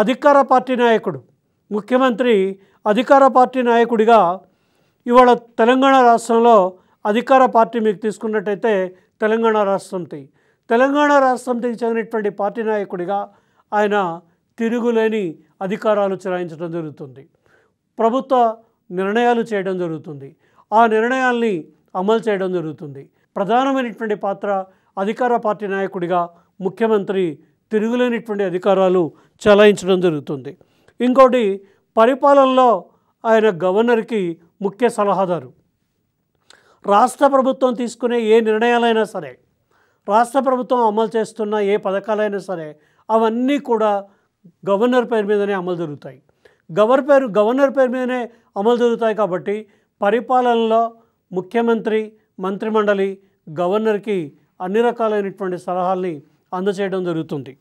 అధికార పార్టీ నాయకుడు ముఖ్యమంత్రి అధికార పార్టీ నాయకుడిగా ఇవాళ తెలంగాణ రాష్ట్రంలో అధికార పార్టీ మీకు తీసుకున్నట్టయితే తెలంగాణ రాష్ట్రంతి తెలంగాణ రాష్ట్రంతికి చెందినటువంటి పార్టీ నాయకుడిగా ఆయన తిరుగులేని అధికారాలు చెలాయించడం జరుగుతుంది ప్రభుత్వ నిర్ణయాలు చేయడం జరుగుతుంది ఆ నిర్ణయాల్ని అమలు చేయడం జరుగుతుంది ప్రధానమైనటువంటి పాత్ర అధికార పార్టీ నాయకుడిగా ముఖ్యమంత్రి తిరుగులేనిటువంటి అధికారాలు చలాయించడం జరుగుతుంది ఇంకోటి పరిపాలనలో ఆయన గవర్నర్కి ముఖ్య సలహాదారు రాష్ట్ర ప్రభుత్వం తీసుకునే ఏ నిర్ణయాలైనా సరే రాష్ట్ర ప్రభుత్వం అమలు చేస్తున్న ఏ పథకాలైనా సరే అవన్నీ కూడా గవర్నర్ పేరు మీదనే అమలు జరుగుతాయి గవర్ పేరు గవర్నర్ పేరు మీదనే అమలు జరుగుతాయి కాబట్టి పరిపాలనలో ముఖ్యమంత్రి మంత్రిమండలి గవర్నర్కి అన్ని రకాలైనటువంటి సలహాల్ని అందజేయడం జరుగుతుంది